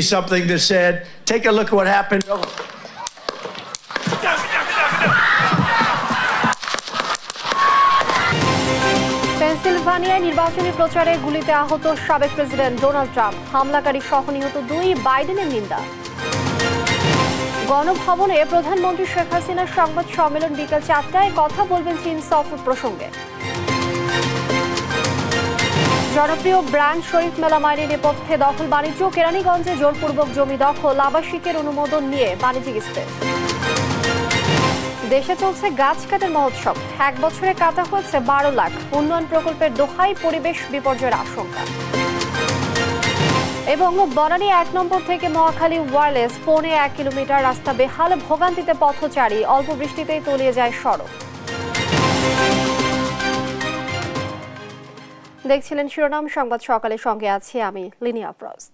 something that said, take a look at what happened. পেনসিলভানিয়ায় নির্বাচনী প্রচারে গুলিতে আহত সাবেক প্রেসিডেন্ট ডোনাল্ড ট্রাম্প হামলাকারী সহ নিহত দুই বাইডেনের নিন্দা গণভবনে প্রধানমন্ত্রী শেখ হাসিনার সংবাদ সম্মেলন বিকেল চারটায় কথা বলবেন চীন সফর প্রসঙ্গে জনপ্রিয় ব্র্যান্ড শরীফ মেলা মাইনের নেপথ্যে দখল বাণিজ্য কেরানীগঞ্জে জোরপূর্বক জমি দখল আবাসিকের অনুমোদন নিয়ে বাণিজ্যিক স্পেস দেশে চলছে গাছ কাটার মহোৎসব এক বছরে কাটা হয়েছে বারো লাখ উন্নয়ন প্রকল্পের দোহাই পরিবেশ বিপর্যয়ের আশঙ্কা এবং বনানী এক নম্বর থেকে মহাখালী ওয়ারলেস পৌনে এক কিলোমিটার রাস্তা বেহাল ভোগান্তিতে পথচারী অল্প বৃষ্টিতেই তলিয়ে যায় সড়ক দেখছিলেন শিরোনাম সংবাদ সকালের সঙ্গে আছি আমি লিনিয়া ফ্রস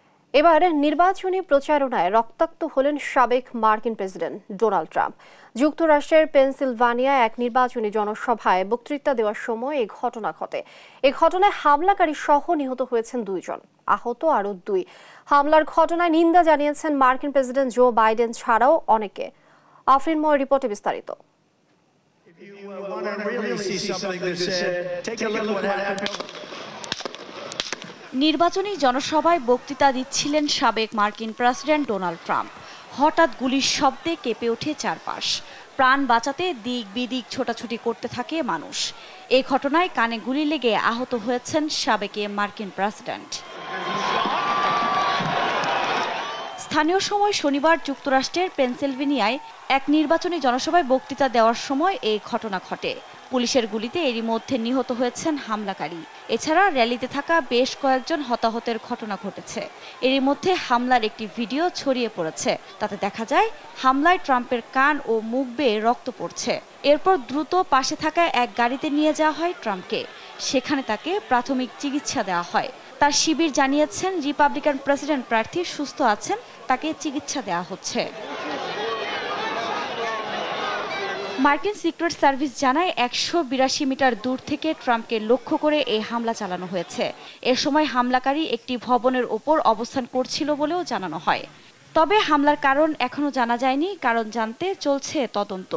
এবার নির্বাচনী প্রচারণায় রক্তাক্ত হলেন সাবেক মার্কিন প্রেসিডেন্ট ডোনাল্ড ট্রাম্প যুক্তরাষ্ট্রের পেনসিলভানিয়া এক নির্বাচনী জনসভায় বক্তৃতা দেওয়ার সময় এই ঘটনা ঘটে এ ঘটনায় হামলাকারী সহ নিহত হয়েছেন দুইজন আহত আরও দুই হামলার ঘটনায় নিন্দা জানিয়েছেন মার্কিন প্রেসিডেন্ট জো বাইডেন ছাড়াও অনেকে আফরিনময় রিপোর্টে বিস্তারিত If you uh, want to really see something said, take a look at what happened. নির্বাচনী জনসভায় বক্তৃতা দিচ্ছিলেন সাবেক মার্কিন প্রেসিডেন্ট ডোনাল্ড ট্রাম্প হঠাৎ গুলির শব্দে কেঁপে ওঠে চারপাশ প্রাণ বাঁচাতে দিক বিদিক ছোটাছুটি করতে থাকে মানুষ এই ঘটনায় কানে গুলি লেগে আহত হয়েছেন সাবেক মার্কিন প্রেসিডেন্ট স্থানীয় সময় শনিবার যুক্তরাষ্ট্রের পেনসিলভেনিয়ায় এক নির্বাচনী জনসভায় বক্তৃতা দেওয়ার সময় এই ঘটনা ঘটে পুলিশের গুলিতে এরই মধ্যে নিহত হয়েছেন হামলাকারী এছাড়া র্যালিতে থাকা বেশ কয়েকজন হতাহতের ঘটনা ঘটেছে এরই মধ্যে হামলার একটি ভিডিও ছড়িয়ে পড়েছে তাতে দেখা যায় হামলায় ট্রাম্পের কান ও মুখ বেয়ে রক্ত পড়ছে এরপর দ্রুত পাশে থাকা এক গাড়িতে নিয়ে যাওয়া হয় ট্রাম্পকে সেখানে তাকে প্রাথমিক চিকিৎসা দেওয়া হয় তার শিবির জানিয়েছেন রিপাবলিকান প্রেসিডেন্ট প্রার্থী সুস্থ আছেন তাকে চিকিৎসা দেওয়া হচ্ছে মার্কিন সিক্রেট সার্ভিস জানায় একশো বিরাশি মিটার দূর থেকে ট্রাম্পকে লক্ষ্য করে এই হামলা চালানো হয়েছে এ সময় হামলাকারী একটি ভবনের ওপর অবস্থান করছিল বলেও জানানো হয় তবে হামলার কারণ এখনো জানা যায়নি কারণ জানতে চলছে তদন্ত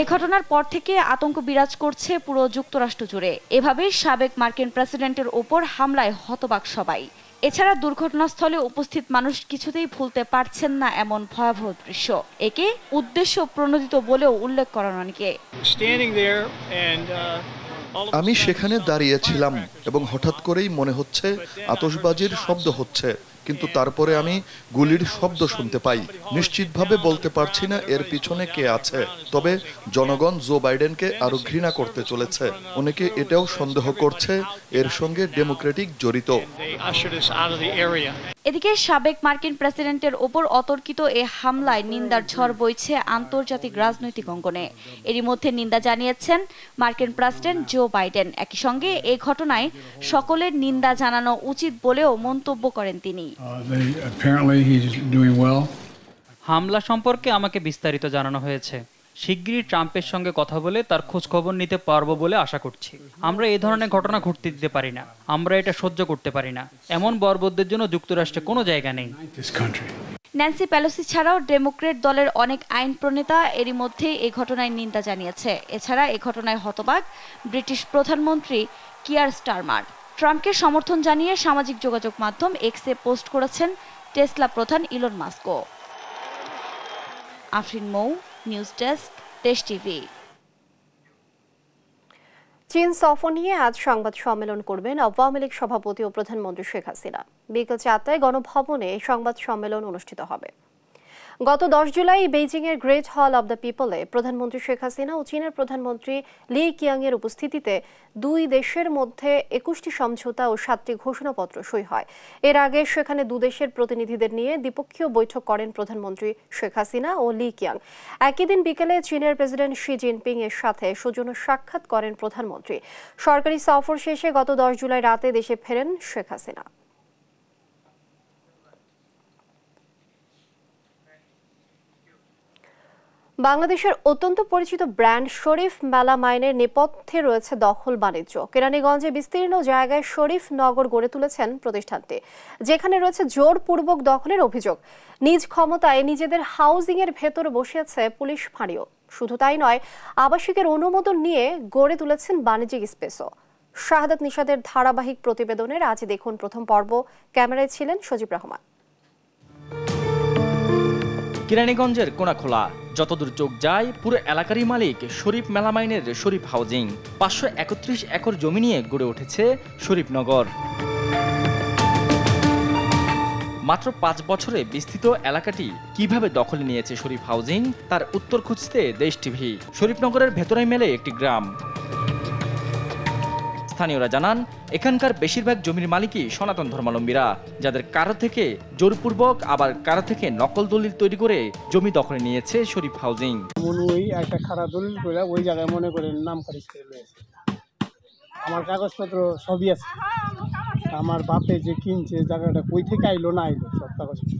এ ঘটনার পর থেকে আতঙ্ক বিরাজ করছে পুরো যুক্তরাষ্ট্র জুড়ে এভাবেই সাবেক মার্কিন প্রেসিডেন্টের ওপর হামলায় হতবাক সবাই এছাড়া দুর্ঘটনাস্থলে উপস্থিত মানুষ কিছুতেই ভুলতে পারছেন না এমন ভয়াবহ দৃশ্য একে উদ্দেশ্য প্রণোদিত বলেও উল্লেখ করেন অনেকে uh, আমি সেখানে দাঁড়িয়েছিলাম এবং হঠাৎ করেই মনে হচ্ছে আতসবাজির শব্দ হচ্ছে কিন্তু তারপরে আমি গুলির শব্দ শুনতে পাই নিশ্চিতভাবে বলতে পারছি না এর পিছনে কে আছে তবে জনগণ জো বাইডেনকে আরো ঘৃণা করতে চলেছে অনেকে এটাও সন্দেহ করছে এর সঙ্গে ডেমোক্রেটিক জড়িত এদিকে সাবেক মার্কিন প্রেসিডেন্টের ওপর অতর্কিত এ হামলায় নিন্দার ঝড় বইছে আন্তর্জাতিক রাজনৈতিক অঙ্গনে এরই মধ্যে নিন্দা জানিয়েছেন মার্কিন প্রেসিডেন্ট জো বাইডেন একই সঙ্গে এ ঘটনায় সকলের নিন্দা জানানো উচিত বলেও মন্তব্য করেন তিনি uh, হামলা সম্পর্কে আমাকে বিস্তারিত জানানো হয়েছে শিগগিরই ট্রাম্পের সঙ্গে কথা বলে তার খোঁজ খবর নিতে পারবো বলে আশা করছি আমরা এ ধরনের ঘটনা ঘটতে দিতে পারি না আমরা এটা সহ্য করতে পারি না এমন বর্বরদের জন্য যুক্তরাষ্ট্রে কোনো জায়গা নেই ন্যান্সি প্যালোসি ছাড়াও ডেমোক্রেট দলের অনেক আইন প্রণেতা এরই মধ্যে এ ঘটনায় নিন্দা জানিয়েছে এছাড়া এ ঘটনায় হতবাক ব্রিটিশ প্রধানমন্ত্রী কিয়ার স্টারমার ট্রাম্পকে সমর্থন জানিয়ে সামাজিক যোগাযোগ মাধ্যম এক্সে পোস্ট করেছেন টেসলা প্রধান ইলন মাস্কো Afrin Mou news desk Desh TV চীন সফর নিয়ে আজ সংবাদ সম্মেলন করবেন আওয়ামী লীগ সভাপতি ও প্রধানমন্ত্রী শেখ হাসিনা বিকেল চারটায় গণভবনে সংবাদ সম্মেলন অনুষ্ঠিত হবে গত দশ জুলাই বেইজিংয়ের গ্রেট হল অব দ্য পিপলে প্রধানমন্ত্রী শেখ হাসিনা ও চীনের প্রধানমন্ত্রী লি এর উপস্থিতিতে দুই দেশের মধ্যে একুশটি সমঝোতা ও সাতটি ঘোষণাপত্র সই হয় এর আগে সেখানে দুদেশের প্রতিনিধিদের নিয়ে দ্বিপক্ষীয় বৈঠক করেন প্রধানমন্ত্রী শেখ হাসিনা ও লি কিয়াং একই দিন বিকেলে চীনের প্রেসিডেন্ট শি জিনপিং এর সাথে সৌজন্য সাক্ষাৎ করেন প্রধানমন্ত্রী সরকারি সফর শেষে গত দশ জুলাই রাতে দেশে ফেরেন শেখ হাসিনা বাংলাদেশের অত্যন্ত পরিচিত ব্র্যান্ড শরীফ মেলা মাইনের নেপথ্যে রয়েছে দখল বাণিজ্য কেরানীগঞ্জে বিস্তীর্ণ জায়গায় শরীফ নগর গড়ে তুলেছেন প্রতিষ্ঠানটি যেখানে রয়েছে জোরপূর্বক দখলের অভিযোগ নিজ ক্ষমতায় নিজেদের হাউজিংয়ের ভেতর বসেছে পুলিশ ফাঁড়িও শুধু তাই নয় আবাসিকের অনুমোদন নিয়ে গড়ে তুলেছেন বাণিজ্যিক স্পেসও শাহাদাত নিষাদের ধারাবাহিক প্রতিবেদনের আজ দেখুন প্রথম পর্ব ক্যামেরায় ছিলেন সজীব রহমান কেরানীগঞ্জের কোনাখোলা যতদূর চোখ যায় পুরো এলাকারই মালিক শরীফ মেলামাইনের শরীফ হাউজিং পাঁচশো একত্রিশ একর জমি নিয়ে গড়ে উঠেছে শরীফনগর মাত্র পাঁচ বছরে বিস্তৃত এলাকাটি কিভাবে দখলে নিয়েছে শরীফ হাউজিং তার উত্তর খুঁজতে দেশ টিভি শরীফনগরের ভেতরে মেলে একটি গ্রাম স্থানীয়রা জানান এখানকার বেশিরভাগ জমির মালিকই সনাতন ধর্মাবলম্বীরা যাদের কারো থেকে জোরপূর্বক আবার কারো থেকে নকল দলিল তৈরি করে জমি দখলে নিয়েছে শরীফ হাউজিং ওই একটা দলিল ওই জায়গায় মনে করেন নাম আমার কাগজপত্র সবই আছে আমার বাপে যে কিনছে জায়গাটা কই থেকে আইলো না আইলো সব কাগজপত্র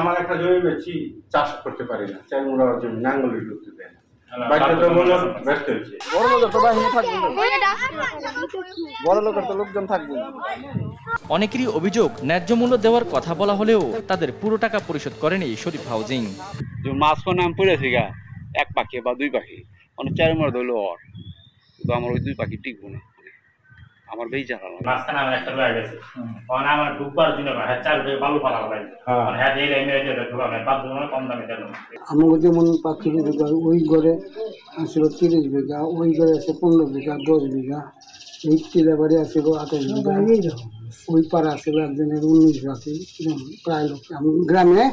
আমার একটা জমি বেছি চাষ করতে পারি না চাই ওরা জমি নাঙ্গলি করতে দেয় না হ্যাঁ, অনেকেরই অভিযোগ ন্যায্য মূল্য দেওয়ার কথা বলা হলেও তাদের পুরো টাকা পরিশোধ করেনি শরীফ হাউজিং মাঝখানে নাম পড়েছি গা এক পাখি বা দুই পাখি অনেক চার মার ধরলো আমার ওই দুই পাখি টিকবো না আমার বেই জানা না মাঝখানে আমার একটা লাগে গেছে কারণ আমার ঢুকবার দিন হ্যাঁ চার বেয়ে বালু পালা লাগে হ্যাঁ।, হ্যাঁ এই লাইনে পাঁচ বাদ কম দামে দেন আমার যেমন পাখি বিঘা ওই ঘরে আসছিল তিরিশ বিঘা ওই ঘরে আছে পনেরো বিঘা দশ বিঘা এই বাড়ি আছে আঠাশ বিঘা ওই পাড়া আছে একজনের উনিশ রাতে প্রায় লোক গ্রামে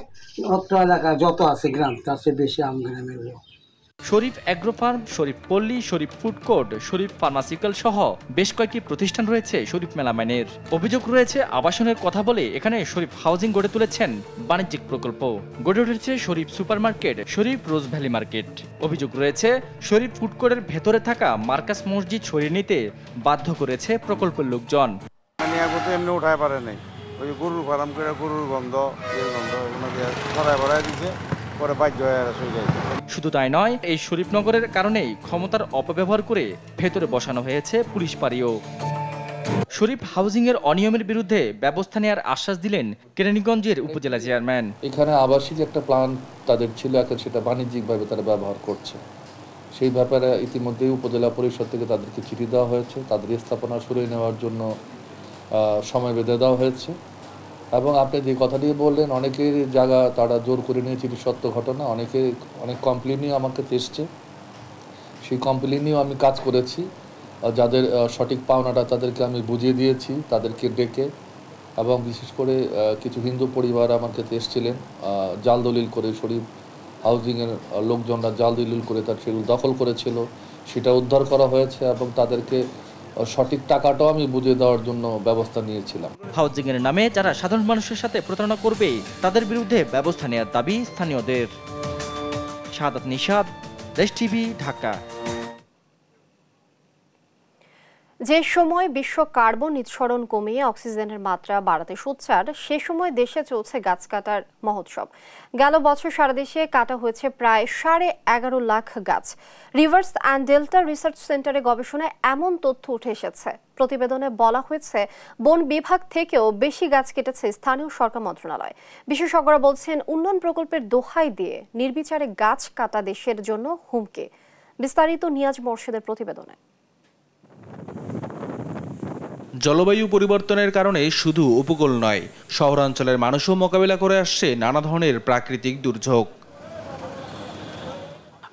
অত এলাকা যত আছে গ্রাম তার চেয়ে বেশি আম গ্রামের লোক শরীফ agro farm Sharif Palli Sharif food court Sharif pharmaceutical সহ বেশ কয়েকটি প্রতিষ্ঠান রয়েছে শরীফ মেলামাইনের অভিযোগ রয়েছে আবাসনের কথা বলে এখানে শরীফ হাউজিং গড়ে তুলেছেন বাণিজ্যিক প্রকল্প গড়ে উঠেছে Sharif market Sharif rose valley market অভিযোগ রয়েছে শরীফ ফুড কোর্টের ভেতরে থাকা মার্কাস মসজিদ সরিয়ে নিতে বাধ্য করেছে প্রকল্পের লোকজন মানে এমনি উঠায় পারে নাই ওই গরুর ফার্ম করে গরুর গন্ধ গন্ধ ছড়ায় ভরায় দিচ্ছে শুধু তাই নয় এই শরীফনগরের কারণেই ক্ষমতার অপব্যবহার করে ভেতরে বসানো হয়েছে পুলিশ পাড়িও শরীফ হাউজিংয়ের অনিয়মের বিরুদ্ধে ব্যবস্থা নেওয়ার আশ্বাস দিলেন কেরানীগঞ্জের উপজেলা চেয়ারম্যান এখানে আবাসিক একটা প্ল্যান তাদের ছিল এখন সেটা বাণিজ্যিকভাবে তারা ব্যবহার করছে সেই ব্যাপারে ইতিমধ্যেই উপজেলা পরিষদ থেকে তাদেরকে চিঠি দেওয়া হয়েছে তাদের স্থাপনা সরিয়ে নেওয়ার জন্য সময় বেঁধে দেওয়া হয়েছে এবং আপনি যে কথাটি বললেন অনেকের জায়গা তারা জোর করে নিয়েছে এটি সত্য ঘটনা অনেকে অনেক কমপ্লেনই আমাকে এসছে সেই কমপ্লেনেও আমি কাজ করেছি যাদের সঠিক পাওনাটা তাদেরকে আমি বুঝিয়ে দিয়েছি তাদেরকে ডেকে এবং বিশেষ করে কিছু হিন্দু পরিবার আমাকে এসেছিলেন জাল দলিল করে শরীফ হাউজিংয়ের লোকজনরা জাল দলিল করে তার সেগুলো দখল করেছিল সেটা উদ্ধার করা হয়েছে এবং তাদেরকে সঠিক টাকাটাও আমি বুঝিয়ে দেওয়ার জন্য ব্যবস্থা নিয়েছিলাম এর নামে যারা সাধারণ মানুষের সাথে প্রতারণা করবে তাদের বিরুদ্ধে ব্যবস্থা নেওয়ার দাবি স্থানীয়দের সাদাত নিষাদ দেশ টিভি ঢাকা যে সময় বিশ্ব কার্বন নিঃসরণ কমিয়ে অক্সিজেনের মাত্রা বাড়াতে সোচ্চার সে সময় দেশে চলছে গাছ কাটার মহোৎসব গেল বছর সারা দেশে কাটা হয়েছে প্রায় সাড়ে এগারো লাখ গাছ রিভার্স অ্যান্ড ডেল্টা রিসার্চ সেন্টারে গবেষণায় এমন তথ্য উঠে এসেছে প্রতিবেদনে বলা হয়েছে বন বিভাগ থেকেও বেশি গাছ কেটেছে স্থানীয় সরকার মন্ত্রণালয় বিশেষজ্ঞরা বলছেন উন্নয়ন প্রকল্পের দোহাই দিয়ে নির্বিচারে গাছ কাটা দেশের জন্য হুমকি বিস্তারিত নিয়াজ মোর্শেদের প্রতিবেদনে জলবায়ু পরিবর্তনের কারণে শুধু উপকূল নয় শহরাঞ্চলের মানুষও মোকাবিলা করে আসছে নানা ধরনের প্রাকৃতিক দুর্যোগ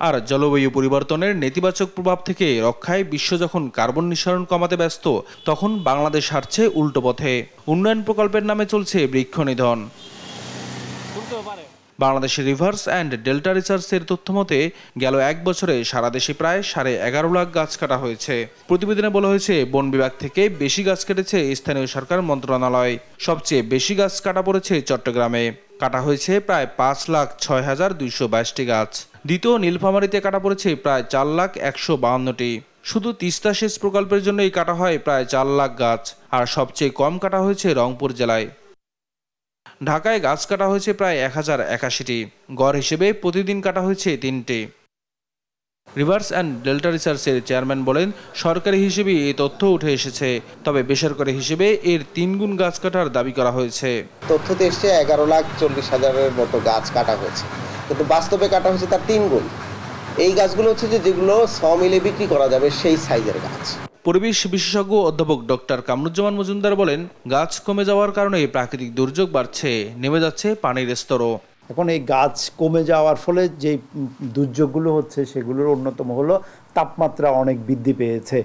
আর জলবায়ু পরিবর্তনের নেতিবাচক প্রভাব থেকে রক্ষায় বিশ্ব যখন কার্বন নিঃসরণ কমাতে ব্যস্ত তখন বাংলাদেশ হারছে উল্টো পথে উন্নয়ন প্রকল্পের নামে চলছে বৃক্ষ নিধন বাংলাদেশ রিভার্স অ্যান্ড ডেল্টা রিসার্চের তথ্য মতে গেল এক বছরে সারা দেশে প্রায় সাড়ে এগারো লাখ গাছ কাটা হয়েছে প্রতিবেদনে বলা হয়েছে বন বিভাগ থেকে বেশি গাছ কেটেছে স্থানীয় সরকার মন্ত্রণালয় সবচেয়ে বেশি গাছ কাটা পড়েছে চট্টগ্রামে কাটা হয়েছে প্রায় পাঁচ লাখ ছয় হাজার দুইশো বাইশটি গাছ দ্বিতীয় নীলফামারিতে কাটা পড়েছে প্রায় চার লাখ একশো বাহান্নটি শুধু তিস্তা সেচ প্রকল্পের জন্যই কাটা হয় প্রায় চার লাখ গাছ আর সবচেয়ে কম কাটা হয়েছে রংপুর জেলায় ঢাকায় গাছ কাটা হয়েছে প্রায় এক হাজার একাশিটি গড় হিসেবে প্রতিদিন কাটা হয়েছে তিনটি রিভার্স অ্যান্ড ডেল্টা রিসার্চের চেয়ারম্যান বলেন সরকারি হিসেবে এই তথ্য উঠে এসেছে তবে বেসরকারি হিসেবে এর তিনগুণ গাছ কাটার দাবি করা হয়েছে তথ্যতে এসছে এগারো লাখ চল্লিশ হাজারের মতো গাছ কাটা হয়েছে কিন্তু বাস্তবে কাটা হয়েছে তার তিন গুণ এই গাছগুলো হচ্ছে যে যেগুলো স মিলে বিক্রি করা যাবে সেই সাইজের গাছ পরিবেশ বিশেষজ্ঞ অধ্যাপক ডক্টর কামরুজ্জামান মজুমদার বলেন গাছ কমে যাওয়ার কারণে প্রাকৃতিক দুর্যোগ বাড়ছে নেমে যাচ্ছে পানির স্তরও এখন এই গাছ কমে যাওয়ার ফলে যে দুর্যোগগুলো হচ্ছে সেগুলোর অন্যতম হলো তাপমাত্রা অনেক বৃদ্ধি পেয়েছে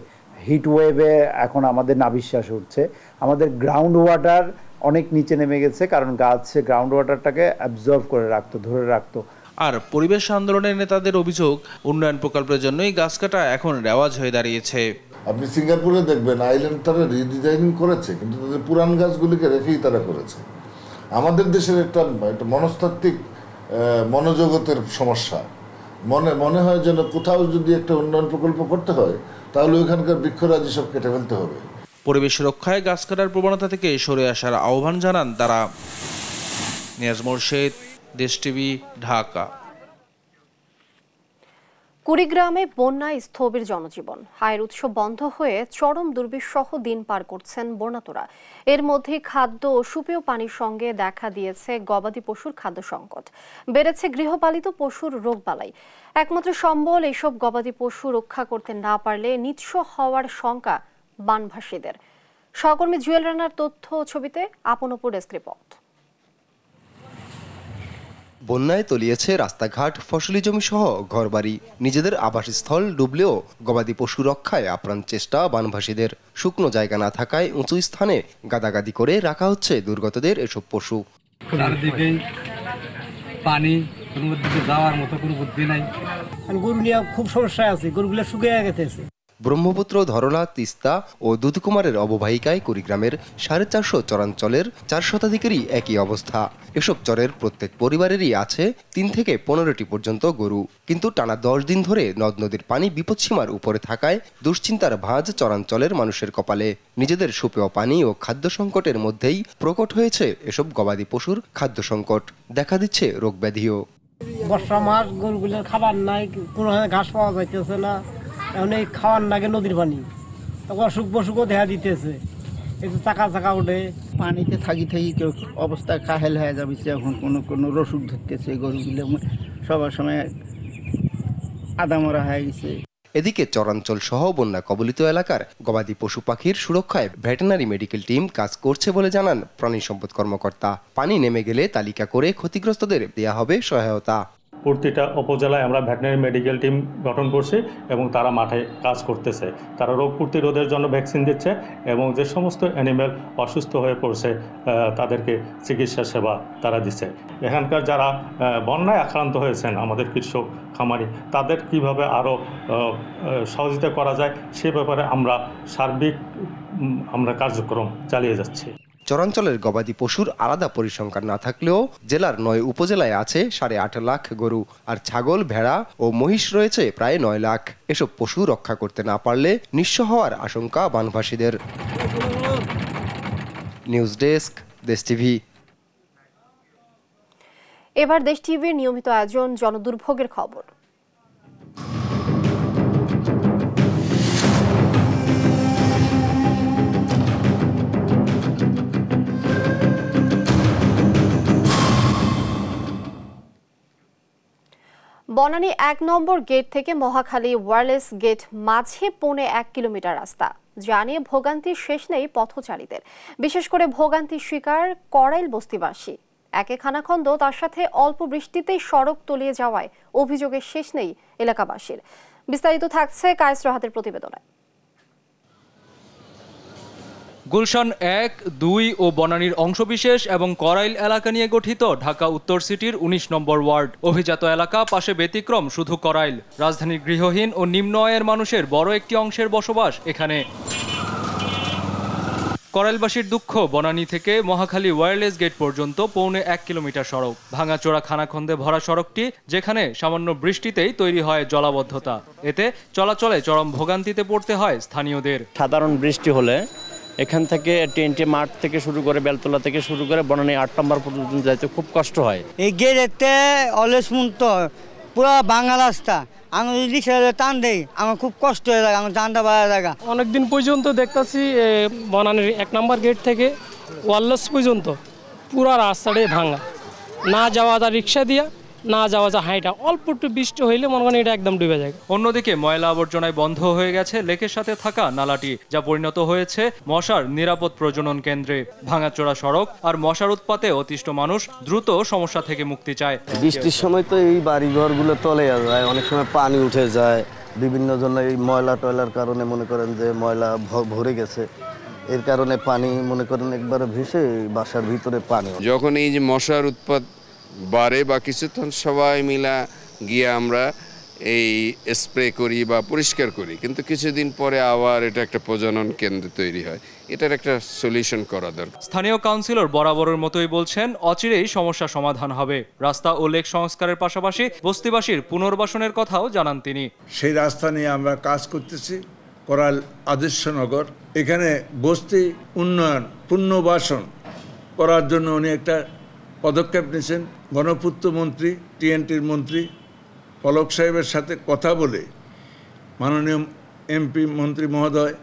হিট ওয়েভে এখন আমাদের নাবিশ্বাস উঠছে আমাদের গ্রাউন্ড ওয়াটার অনেক নিচে নেমে গেছে কারণ গাছ গ্রাউন্ড ওয়াটারটাকে অ্যাবজর্ভ করে রাখতো ধরে রাখতো আর পরিবেশ আন্দোলনের নেতাদের অভিযোগ উন্নয়ন প্রকল্পের জন্যই গাছ কাটা এখন রেওয়াজ হয়ে দাঁড়িয়েছে আপনি সিঙ্গাপুরে দেখবেন আইল্যান্ড তারা রিডিজাইনিং করেছে কিন্তু তাদের পুরান গাছগুলিকে রেখেই তারা করেছে আমাদের দেশের একটা একটা মনস্তাত্ত্বিক মনোজগতের সমস্যা মনে মনে হয় যেন কোথাও যদি একটা উন্নয়ন প্রকল্প করতে হয় তাহলে ওইখানকার বৃক্ষরাজি সব কেটে ফেলতে হবে পরিবেশ রক্ষায় গাছ কাটার প্রবণতা থেকে সরে আসার আহ্বান জানান তারা নিয়াজ মোর্শেদ দেশ টিভি ঢাকা কুড়িগ্রামে বন্যায় স্থবির জনজীবন হায়ের উৎস বন্ধ হয়ে চরম দুর্বিশহ দিন পার করছেন বন্যাতরা এর মধ্যে খাদ্য ও সুপেয় পানির সঙ্গে দেখা দিয়েছে গবাদি পশুর খাদ্য সংকট বেড়েছে গৃহপালিত পশুর রোগবালাই একমাত্র সম্বল এইসব গবাদি পশু রক্ষা করতে না পারলে নিঃস্ব হওয়ার শঙ্কা বানভাসীদের সহকর্মী জুয়েল রানার তথ্য ছবিতে আপন ওপর ডেস্ক রিপোর্ট বন্যায় তলিয়েছে রাস্তাঘাট ফসলি জমি সহ ঘরবাড়ি নিজেদের আবাসস্থল ডুবলেও গবাদি পশু রক্ষায় আপ্রাণ চেষ্টা বানভাসীদের শুকনো জায়গা না থাকায় উঁচু স্থানে গাদাগাদি করে রাখা হচ্ছে দুর্গতদের এসব পশু পানি যাওয়ার মতো কোনো বুদ্ধি নাই গরু নিয়ে খুব সমস্যা আছে গরুগুলো শুকিয়ে গেছে ব্রহ্মপুত্র ধরলা তিস্তা ও দুধকুমারের অববাহিকায় কুড়িগ্রামের সাড়ে চারশো চরাঞ্চলের চার শতাধিকেরই একই অবস্থা এসব চরের প্রত্যেক পরিবারেরই আছে তিন থেকে পনেরোটি পর্যন্ত গরু কিন্তু টানা দশ দিন ধরে নদ নদীর পানি বিপদসীমার উপরে থাকায় দুশ্চিন্তার ভাঁজ চরাঞ্চলের মানুষের কপালে নিজেদের সুপেয় পানি ও খাদ্য সংকটের মধ্যেই প্রকট হয়েছে এসব গবাদি পশুর খাদ্য সংকট দেখা দিচ্ছে ব্যাধিও বর্ষা মাস গরুগুলোর খাবার নাই কোনো ঘাস পাওয়া যাইতেছে না এখন এই খাওয়ার লাগে নদীর পানি অসুখ বসুখও দেখা দিতেছে একটু চাকা চাকা উঠে পানিতে থাকি থাকি কেউ অবস্থা কাহেল হয়ে যাবে এখন কোনো কোনো রসুক ধরতেছে গরুগুলো সবার সময় আদা মরা হয়ে গেছে এদিকে চরাঞ্চল সহ বন্যা কবলিত এলাকার গবাদি পশু পাখির সুরক্ষায় ভেটেনারি মেডিকেল টিম কাজ করছে বলে জানান প্রাণী সম্পদ কর্মকর্তা পানি নেমে গেলে তালিকা করে ক্ষতিগ্রস্তদের দেয়া হবে সহায়তা প্রতিটা উপজেলায় আমরা ভেটেনারি মেডিকেল টিম গঠন করছি এবং তারা মাঠে কাজ করতেছে তারা রোগ প্রতিরোধের জন্য ভ্যাকসিন দিচ্ছে এবং যে সমস্ত অ্যানিম্যাল অসুস্থ হয়ে পড়ছে তাদেরকে চিকিৎসা সেবা তারা দিচ্ছে এখানকার যারা বন্যায় আক্রান্ত হয়েছেন আমাদের কৃষক খামারি তাদের কিভাবে আরও সহযোগিতা করা যায় সে ব্যাপারে আমরা সার্বিক আমরা কার্যক্রম চালিয়ে যাচ্ছি চরাঞ্চলের গবাদি পশুর আলাদা পরিসংখ্যান না থাকলেও জেলার নয় উপজেলায় আছে সাড়ে আট লাখ গরু আর ছাগল ভেড়া ও মহিষ রয়েছে প্রায় নয় লাখ এসব পশু রক্ষা করতে না পারলে নিঃস্ব হওয়ার আশঙ্কা বানভাসীদের নিউজ ডেস্ক দেশ টিভি এবার দেশ টিভির নিয়মিত আয়োজন জনদুর্ভোগের খবর বনানী এক নম্বর গেট থেকে মহাখালী ওয়ারলেস গেট মাঝে পৌনে এক কিলোমিটার রাস্তা যা নিয়ে ভোগান্তির শেষ নেই পথচারীদের বিশেষ করে ভোগান্তির শিকার করাইল বস্তিবাসী একে খানাখন্দ তার সাথে অল্প বৃষ্টিতেই সড়ক তলিয়ে যাওয়ায় অভিযোগের শেষ নেই এলাকাবাসীর বিস্তারিত থাকছে কায়েস রহাতের প্রতিবেদনায় গুলশান এক দুই ও বনানীর অংশবিশেষ এবং করাইল এলাকা নিয়ে গঠিত ঢাকা উত্তর সিটির ১৯ নম্বর ওয়ার্ড অভিজাত এলাকা পাশে ব্যতিক্রম শুধু করাইল রাজধানীর গৃহহীন ও নিম্ন আয়ের মানুষের বড় একটি অংশের বসবাস এখানে করাইলবাসীর দুঃখ বনানী থেকে মহাখালী ওয়্যারলেস গেট পর্যন্ত পৌনে এক কিলোমিটার সড়ক ভাঙাচোরা খানাখন্দে ভরা সড়কটি যেখানে সামান্য বৃষ্টিতেই তৈরি হয় জলাবদ্ধতা এতে চলাচলে চরম ভোগান্তিতে পড়তে হয় স্থানীয়দের সাধারণ বৃষ্টি হলে এখান থেকে টেন্টে মাঠ থেকে শুরু করে বেলতলা থেকে শুরু করে বনানী আট নম্বর পর্যন্ত যাইতে খুব কষ্ট হয় এই গেটে অলস মুন্ত পুরো বাংলা রাস্তা আমি রিক্সা টান দেই আমার খুব কষ্ট হয়ে থাকে আমার টানটা বাড়া থাকা অনেকদিন পর্যন্ত দেখতেছি বনানির এক নম্বর গেট থেকে ওয়ারলেস পর্যন্ত পুরো রাস্তাটাই ভাঙা না যাওয়া তা রিক্সা দিয়া না যাওয়া যায় হাঁটা অল্প একটু বৃষ্টি হইলে মনে করেন এটা একদম ডুবে যায় অন্যদিকে ময়লা আবর্জনায় বন্ধ হয়ে গেছে লেকের সাথে থাকা নালাটি যা পরিণত হয়েছে মশার নিরাপদ প্রজনন কেন্দ্রে ভাঙাচোরা সড়ক আর মশার উৎপাতে অতিষ্ঠ মানুষ দ্রুত সমস্যা থেকে মুক্তি চায় বৃষ্টির সময় তো এই বাড়িঘরগুলো তলে যায় অনেক সময় পানি উঠে যায় বিভিন্ন জন্য এই ময়লা টয়লার কারণে মনে করেন যে ময়লা ভরে গেছে এর কারণে পানি মনে করেন একবার ভেসে বাসার ভিতরে পানি যখন এই যে মশার উৎপাত বারে বা কিছুক্ষণ সবাই মিলা গিয়ে আমরা এই স্প্রে করি বা পরিষ্কার করি কিন্তু কিছুদিন পরে আবার এটা একটা প্রজনন কেন্দ্র তৈরি হয় এটার একটা সলিউশন করা দরকার স্থানীয় কাউন্সিলর বরাবরের মতোই বলছেন অচিরেই সমস্যা সমাধান হবে রাস্তা ও লেক সংস্কারের পাশাপাশি বস্তিবাসীর পুনর্বাসনের কথাও জানান তিনি সেই রাস্তা নিয়ে আমরা কাজ করতেছি করাল আদর্শনগর এখানে বস্তি উন্নয়ন পুনর্বাসন করার জন্য উনি একটা পদক্ষেপ নিয়েছেন গণপূর্ত মন্ত্রী টিএনটির মন্ত্রী পলক সাহেবের সাথে কথা বলে মাননীয় এমপি মন্ত্রী মহোদয়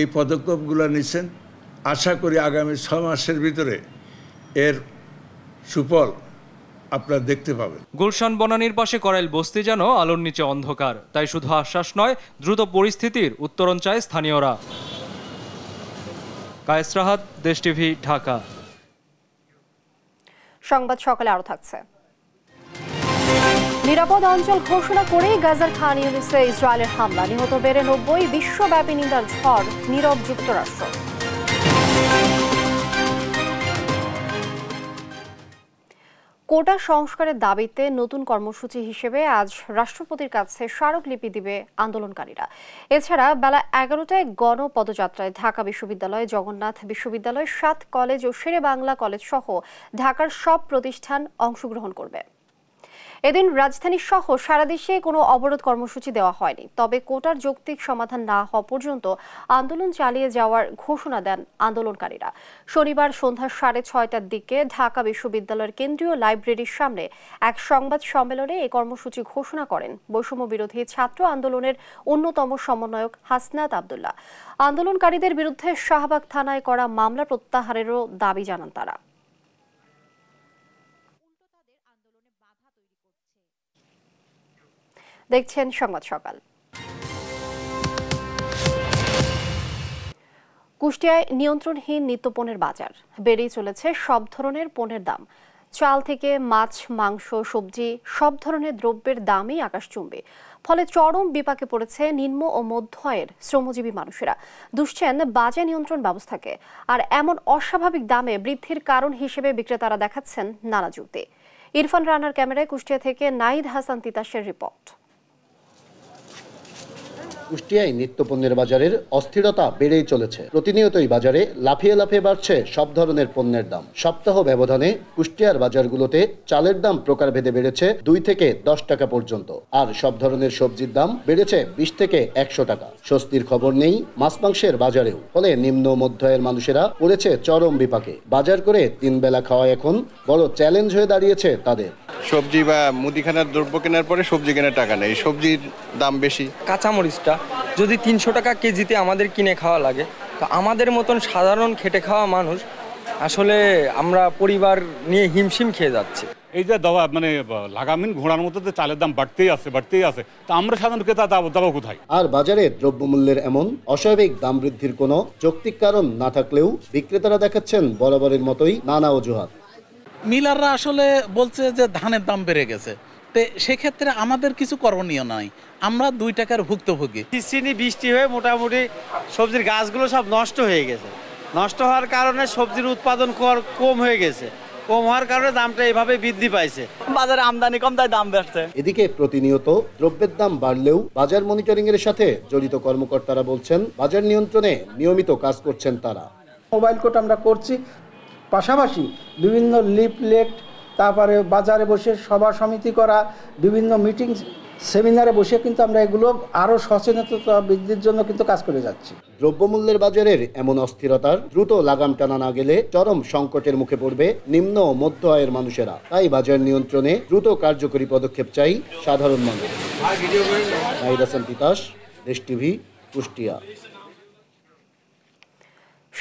এই পদক্ষেপগুলো নিচ্ছেন আশা করি আগামী ছ মাসের ভিতরে এর সুফল আপনারা দেখতে পাবেন গুলশান বনানীর পাশে করাইল বস্তি যেন আলোর নিচে অন্ধকার তাই শুধু আশ্বাস নয় দ্রুত পরিস্থিতির উত্তরণ চায় স্থানীয়রা কায়েস রাহাত দেশ টিভি ঢাকা সংবাদ সকালে আরো থাকছে নিরাপদ অঞ্চল ঘোষণা করেই গাজার খান ইউনিসে ইসরায়েলের হামলা নিহত বেড়ে নব্বই বিশ্বব্যাপী নিন্দার ঝড় নীরব যুক্তরাষ্ট্র কোটা সংস্কারের দাবিতে নতুন কর্মসূচি হিসেবে আজ রাষ্ট্রপতির কাছে স্মারকলিপি দিবে আন্দোলনকারীরা এছাড়া বেলা এগারোটায় গণপদযাত্রায় ঢাকা বিশ্ববিদ্যালয় জগন্নাথ বিশ্ববিদ্যালয় সাত কলেজ ও শেরে বাংলা কলেজ সহ ঢাকার সব প্রতিষ্ঠান অংশগ্রহণ করবে এদিন রাজধানী সহ সারা দেশে কোনো অবরোধ কর্মসূচি দেওয়া হয়নি তবে কোটার যৌক্তিক সমাধান না হওয়া পর্যন্ত আন্দোলন চালিয়ে যাওয়ার ঘোষণা দেন আন্দোলনকারীরা শনিবার সন্ধ্যা সাড়ে ছয়টার দিকে ঢাকা বিশ্ববিদ্যালয়ের কেন্দ্রীয় লাইব্রেরির সামনে এক সংবাদ সম্মেলনে এই কর্মসূচি ঘোষণা করেন বৈষম্য বিরোধী ছাত্র আন্দোলনের অন্যতম সমন্বয়ক হাসনাত আবদুল্লাহ আন্দোলনকারীদের বিরুদ্ধে শাহবাগ থানায় করা মামলা প্রত্যাহারেরও দাবি জানান তারা দেখছেন সংবাদ সকাল কুষ্টিয়ায় নিয়ন্ত্রণহীন নিত্যপণের বাজার বেড়েই চলেছে সব ধরনের পণ্যের দাম চাল থেকে মাছ মাংস সবজি সব ধরনের দ্রব্যের দামই চুম্বে ফলে চরম বিপাকে পড়েছে নিম্ন ও মধ্য আয়ের শ্রমজীবী মানুষেরা দুশ্চেন বাজার নিয়ন্ত্রণ ব্যবস্থাকে আর এমন অস্বাভাবিক দামে বৃদ্ধির কারণ হিসেবে বিক্রেতারা দেখাচ্ছেন নানা যুক্তি ইরফান রানার ক্যামেরায় কুষ্টিয়া থেকে নাইদ হাসান তিতাসের রিপোর্ট কুষ্টিয়ায় নিত্যপণ্যের বাজারের অস্থিরতা বেড়েই চলেছে প্রতিনিয়তই বাজারে লাফিয়ে লাফিয়ে বাড়ছে সব ধরনের পণ্যের দাম সপ্তাহ ব্যবধানে কুষ্টিয়ার বাজারগুলোতে চালের দাম প্রকার ভেদে বেড়েছে দুই থেকে দশ টাকা পর্যন্ত আর সব ধরনের সবজির দাম বেড়েছে বিশ থেকে একশো টাকা স্বস্তির খবর নেই মাছ মাংসের বাজারেও ফলে নিম্ন মধ্যয়ের মানুষেরা পড়েছে চরম বিপাকে বাজার করে তিন বেলা খাওয়া এখন বড় চ্যালেঞ্জ হয়ে দাঁড়িয়েছে তাদের সবজি বা মুদিখানার দ্রব্য কেনার পরে সবজি কেনার টাকা নেই সবজির দাম বেশি কাঁচামরিচটা টাকা যদি তিনশো টাকা কেজিতে আমাদের কিনে খাওয়া লাগে তো আমাদের মতন সাধারণ খেটে খাওয়া মানুষ আসলে আমরা পরিবার নিয়ে হিমশিম খেয়ে যাচ্ছে এই যে দাবা মানে লাগামিন ঘোড়ার মতো তো চালের দাম বাড়তেই আছে বাড়তেই আছে তা আমরা সাধারণ ক্রেতা দাবো দাবো কোথায় আর বাজারে দ্রব্যমূল্যের এমন অস্বাভাবিক দাম বৃদ্ধির কোনো যৌক্তিক কারণ না থাকলেও বিক্রেতারা দেখাচ্ছেন বরাবরের মতোই নানা অজুহাত মিলাররা আসলে বলছে যে ধানের দাম বেড়ে গেছে তো সেক্ষেত্রে আমাদের কিছু করণীয় নয় আমরা দুই টাকার ভুক্তভোগী চিনি বৃষ্টি হয়ে মোটামুটি সবজির গাছগুলো সব নষ্ট হয়ে গেছে নষ্ট হওয়ার কারণে সবজির উৎপাদন কম হয়ে গেছে কম হওয়ার কারণে দামটা এভাবে বৃদ্ধি পাইছে বাজারে আমদানি কম তাই দাম বাড়ছে এদিকে প্রতিনিয়ত দ্রব্যের দাম বাড়লেও বাজার মনিটরিং এর সাথে জড়িত কর্মকর্তারা বলছেন বাজার নিয়ন্ত্রণে নিয়মিত কাজ করছেন তারা মোবাইল কোর্ট আমরা করছি পাশাপাশি বিভিন্ন লিফলেট তারপরে বাজারে বসে সভা সমিতি করা বিভিন্ন মিটিং সেমিনারে বসে কিন্তু আমরা এগুলো আরও সচেতনতা বৃদ্ধির জন্য কিন্তু কাজ করে যাচ্ছি দ্রব্যমূল্যের বাজারের এমন অস্থিরতার দ্রুত লাগাম টানা না গেলে চরম সংকটের মুখে পড়বে নিম্ন ও মধ্য আয়ের মানুষেরা তাই বাজার নিয়ন্ত্রণে দ্রুত কার্যকরী পদক্ষেপ চাই সাধারণ মানুষ তিতাস দেশ টিভি কুষ্টিয়া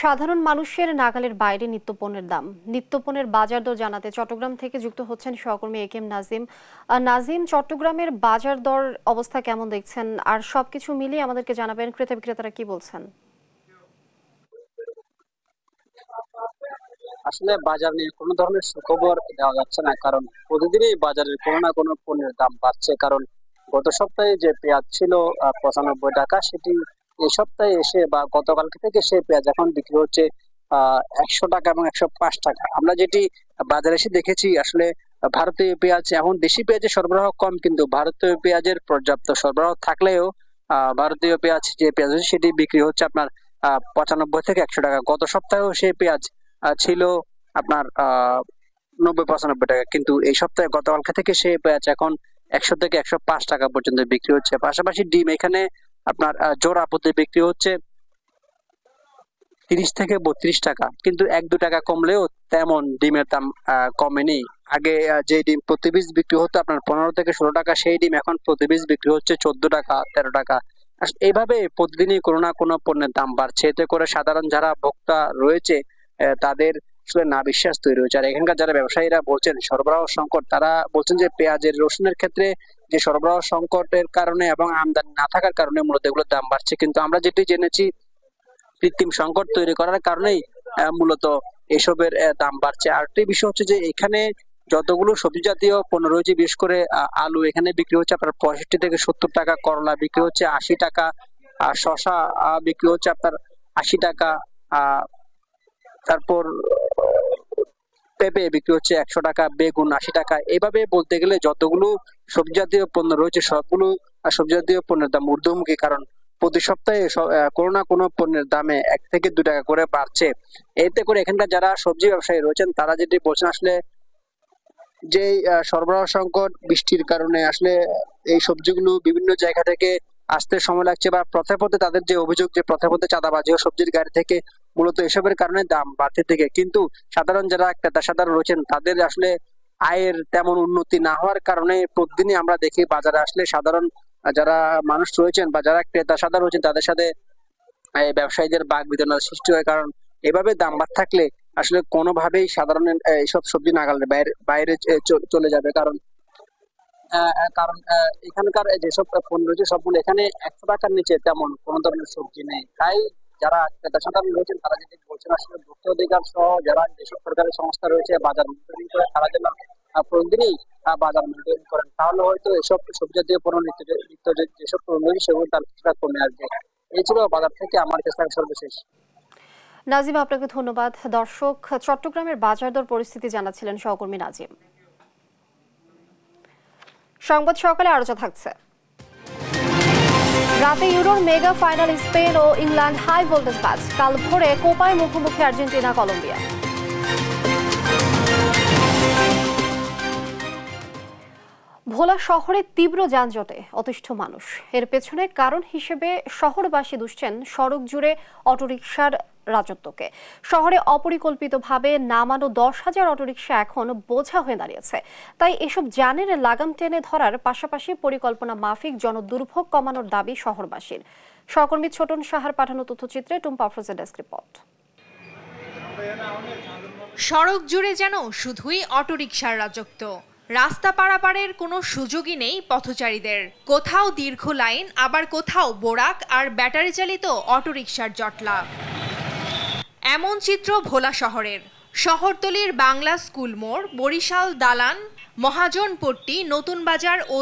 সাধারণ মানুষের নাগালের বাইরে নিত্যপণ্যের দাম নিত্যপণ্যের বাজার দর জানাতে চট্টগ্রাম থেকে যুক্ত হচ্ছেন সহকর্মী এ কেম নাজিম নাজিম চট্টগ্রামের বাজার দর অবস্থা কেমন দেখছেন আর সবকিছু মিলিয়ে আমাদেরকে জানাবেন ক্রেতা বিক্রেতারা কি বলছেন আসলে বাজার নিয়ে কোনো ধরনের সুখবর দেওয়া যাচ্ছে না কারণ প্রতিদিনই বাজারের কোনো না কোনো পণ্যের দাম বাড়ছে কারণ গত সপ্তাহে যে পেঁয়াজ ছিল পঁচানব্বই টাকা সেটি এই সপ্তাহে এসে বা গতকালকে থেকে সে পেঁয়াজ এখন বিক্রি হচ্ছে একশো টাকা এবং একশো পাঁচ টাকা আমরা যেটি বাজারে এসে দেখেছি আসলে ভারতীয় পেঁয়াজ এখন দেশি পেঁয়াজের সরবরাহ কম কিন্তু ভারতীয় পেঁয়াজের পর্যাপ্ত সরবরাহ থাকলেও ভারতীয় পেঁয়াজ যে পেঁয়াজ সেটি বিক্রি হচ্ছে আপনার পঁচানব্বই থেকে একশো টাকা গত সপ্তাহেও সে পেঁয়াজ ছিল আপনার নব্বই পঁচানব্বই টাকা কিন্তু এই সপ্তাহে গতকালকে থেকে সে পেঁয়াজ এখন একশো থেকে একশো পাঁচ টাকা পর্যন্ত বিক্রি হচ্ছে পাশাপাশি ডিম এখানে আপনার জোড়া প্রতি বিক্রি হচ্ছে তিরিশ থেকে বত্রিশ টাকা কিন্তু এক দু টাকা কমলেও তেমন ডিমের দাম কমেনি আগে যে ডিম প্রতি বিক্রি হতো আপনার পনেরো থেকে ষোলো টাকা সেই ডিম এখন প্রতি বিক্রি হচ্ছে চোদ্দ টাকা তেরো টাকা এইভাবে প্রতিদিনই কোনো না কোনো পণ্যের দাম বাড়ছে এতে করে সাধারণ যারা ভোক্তা রয়েছে তাদের আসলে না বিশ্বাস তৈরি হয়েছে আর এখানকার যারা ব্যবসায়ীরা বলছেন সরবরাহ সংকট তারা বলছেন যে পেঁয়াজের রসুনের ক্ষেত্রে যে সরবরাহ সংকটের কারণে এবং আমদানি না থাকার কারণে মূলত এগুলোর দাম বাড়ছে কিন্তু আমরা যেটি জেনেছি কৃত্রিম সংকট তৈরি করার কারণেই মূলত এসবের দাম বাড়ছে আরেকটি বিষয় হচ্ছে যে এখানে যতগুলো সবজি জাতীয় পণ্য রয়েছে বিশেষ করে আলু এখানে বিক্রি হচ্ছে আপনার পঁয়ষট্টি থেকে সত্তর টাকা করলা বিক্রি হচ্ছে আশি টাকা আর শশা বিক্রি হচ্ছে আপনার আশি টাকা তারপর পেঁপে বিক্রি হচ্ছে একশো টাকা বেগুন আশি টাকা এভাবে বলতে গেলে যতগুলো সবজি জাতীয় পণ্য রয়েছে সবগুলো সবজি জাতীয় পণ্যের দাম ঊর্ধ্বমুখী কারণ প্রতি সপ্তাহে কোনো না কোনো পণ্যের দামে এক থেকে দু টাকা করে বাড়ছে এতে করে এখানকার যারা সবজি ব্যবসায়ী রয়েছেন তারা যেটি বলছেন আসলে যে সরবরাহ সংকট বৃষ্টির কারণে আসলে এই সবজিগুলো বিভিন্ন জায়গা থেকে আসতে সময় লাগছে বা পথে পথে তাদের যে অভিযোগ যে পথে পথে চাঁদাবাজি ও সবজির গাড়ি থেকে মূলত এসবের কারণে দাম বাড়তে থেকে কিন্তু সাধারণ যারা সাধারণ রয়েছেন তাদের আসলে আয়ের তেমন উন্নতি না হওয়ার কারণে প্রতিদিনই আমরা দেখি বাজারে আসলে সাধারণ যারা মানুষ রয়েছেন বা যারা ক্রেতা সাধারণ রয়েছেন তাদের সাথে ব্যবসায়ীদের বাঘ বিতরণের সৃষ্টি হয় কারণ এভাবে দাম বাড় থাকলে আসলে কোনোভাবেই সাধারণ এইসব সবজি নাগালের বাইরে বাইরে চলে যাবে কারণ কারণ এখানকার যেসব পণ্য রয়েছে সবগুলো এখানে একশো টাকার নিচে তেমন কোনো ধরনের সবজি নেই তাই যারা পেশাদার রয়েছেন তারা যদি বলছেন আসলে ভোক্তা অধিকার সহ যারা যেসব সরকারি সংস্থা রয়েছে বাজার মনিটরিং করে তারা যেন প্রতিদিনই বাজার মনিটরিং করেন তাহলে হয়তো এসব সবজি জাতীয় পণ্য নিত্য যেসব পণ্য সেগুলো তার কিছুটা কমে আসবে এই ছিল বাজার থেকে আমার কাছে সর্বশেষ নাজিম আপনাকে ধন্যবাদ দর্শক চট্টগ্রামের বাজার দর পরিস্থিতি জানাচ্ছিলেন সহকর্মী নাজিম সংবাদ সকালে আরো যা থাকছে রাতে ইউরোর মেগা ফাইনাল স্পেন ও ইংল্যান্ড হাই ভোল্টেজ ম্যাচ কাল ভোরে কোপায় মুখোমুখি আর্জেন্টিনা কলম্বিয়া ভোলা শহরে তীব্র যানজটে অতিষ্ঠ মানুষ এর পেছনে কারণ হিসেবে শহরবাসী দুষছেন সড়ক জুড়ে অটোরিকশার রাজত্বকে শহরে অপরিকল্পিতভাবে নামানো দশ হাজার অটোরিকশা এখন বোঝা হয়ে দাঁড়িয়েছে তাই এসব যানের লাগাম টেনে ধরার পাশাপাশি পরিকল্পনা মাফিক জনদুর্ভোগ কমানোর দাবি শহরবাসীর সহকর্মী ছোটন সাহার পাঠানো তথ্যচিত্রে টুম্পা আফরোজের ডেস্ক রিপোর্ট সড়ক জুড়ে যেন শুধুই অটোরিকশার রাজত্ব রাস্তা পারাপারের কোনো সুযোগই নেই পথচারীদের কোথাও দীর্ঘ লাইন আবার কোথাও বোরাক আর ব্যাটারি চালিত অটোরিকশার জটলা এমন চিত্র ভোলা শহরের শহরতলির বাংলা স্কুল মোড় বরিশাল দালান মহাজনপট্টি নতুন বাজার ও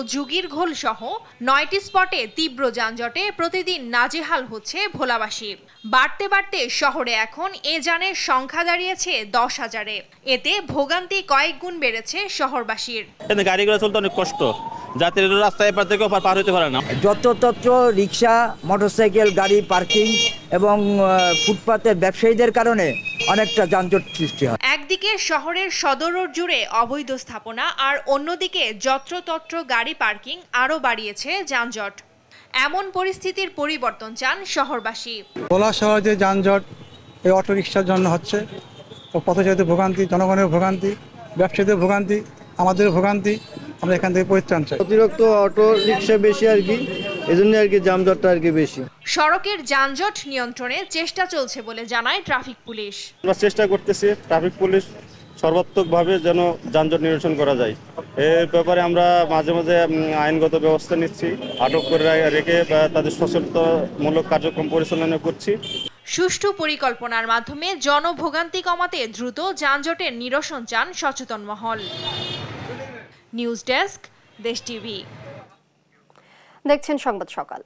ঘোল সহ নয়টি স্পটে তীব্র যানজটে প্রতিদিন নাজেহাল হচ্ছে ভোলাবাসী বাড়তে বাড়তে শহরে এখন এ যানের সংখ্যা দাঁড়িয়েছে দশ হাজারে এতে ভোগান্তি কয়েক গুণ বেড়েছে শহরবাসীর গাড়িগুলো চলতে অনেক কষ্ট যাত্রীরা রাস্তায় পার হতে পারে না যত তত্র রিক্সা মোটরসাইকেল গাড়ি পার্কিং এবং ফুটপাতের ব্যবসায়ীদের কারণে অনেকটা যানজট সৃষ্টি হয় একদিকে শহরের সদর জুড়ে অবৈধ স্থাপনা আর অন্যদিকে যত্রতত্র গাড়ি পার্কিং আরও বাড়িয়েছে যানজট এমন পরিস্থিতির পরিবর্তন চান শহরবাসী ভোলা শহর যে যানজট এই অটোরিকশার জন্য হচ্ছে পথচারীদের ভোগান্তি জনগণের ভোগান্তি ব্যবসায়ীদের ভোগান্তি আমাদের ভোগান্তি আমরা এখান থেকে পরিত্রাণ চাই অতিরিক্ত অটো রিক্সা বেশি আর কি এজন্য আর কি যানজটটা আর কি বেশি সড়কের যানজট নিয়ন্ত্রণে চেষ্টা চলছে বলে জানায় ট্রাফিক পুলিশ আমরা চেষ্টা করতেছি ট্রাফিক পুলিশ সর্বাত্মকভাবে যেন যানজট নিরসন করা যায় এর ব্যাপারে আমরা মাঝে মাঝে আইনগত ব্যবস্থা নিচ্ছি আটক করে রেখে তাদের সচেতনতামূলক কার্যক্রম পরিচালনা করছি সুষ্ঠু পরিকল্পনার মাধ্যমে জনভোগান্তি কমাতে দ্রুত যানজটের নিরসন চান সচেতন মহল নিউজ ডেস্ক দেশ টিভি দেখছেন সংবাদ সকাল